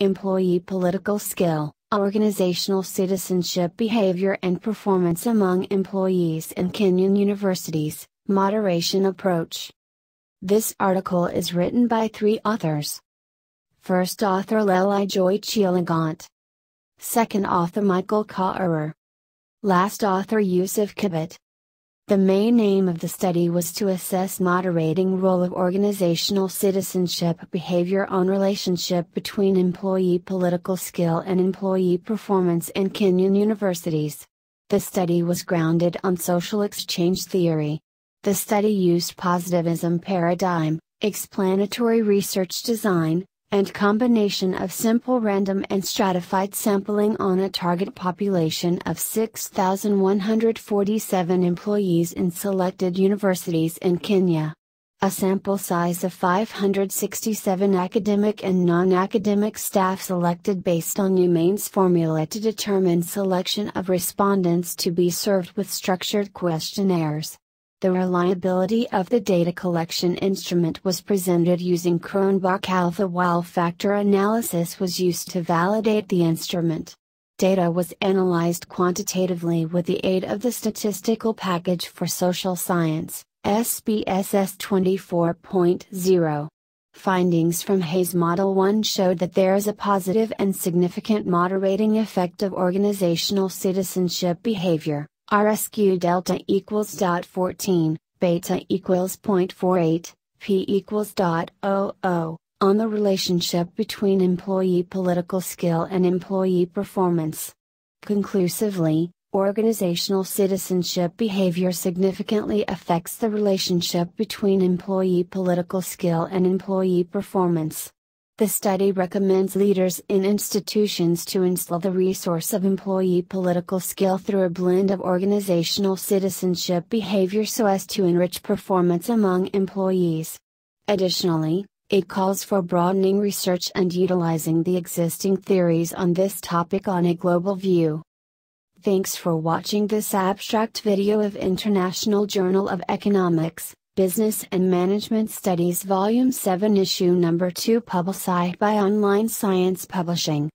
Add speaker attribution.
Speaker 1: employee political skill, organizational citizenship behavior and performance among employees in Kenyan universities, moderation approach. This article is written by three authors. First author Leli Joy Chilagant. Second author Michael Kaurer. Last author Yusuf Kibbet. The main aim of the study was to assess moderating role of organizational citizenship behavior on relationship between employee political skill and employee performance in Kenyan universities. The study was grounded on social exchange theory. The study used positivism paradigm, explanatory research design, and combination of simple random and stratified sampling on a target population of 6,147 employees in selected universities in Kenya. A sample size of 567 academic and non-academic staff selected based on UMaine's formula to determine selection of respondents to be served with structured questionnaires. The reliability of the data collection instrument was presented using Kronbach alpha while factor analysis was used to validate the instrument. Data was analyzed quantitatively with the aid of the Statistical Package for Social Science, SPSS 24.0. Findings from Hayes Model 1 showed that there is a positive and significant moderating effect of organizational citizenship behavior, RSQ delta equals dot 14, beta equals 0.48, P equals dot 00, on the relationship between employee political skill and employee performance. Conclusively, organizational citizenship behavior significantly affects the relationship between employee political skill and employee performance. The study recommends leaders in institutions to instill the resource of employee political skill through a blend of organizational citizenship behavior so as to enrich performance among employees. Additionally, it calls for broadening research and utilizing the existing theories on this topic on a global view. Thanks for watching this abstract video of International Journal of Economics. Business and Management Studies Volume 7 Issue Number 2 Published by Online Science Publishing.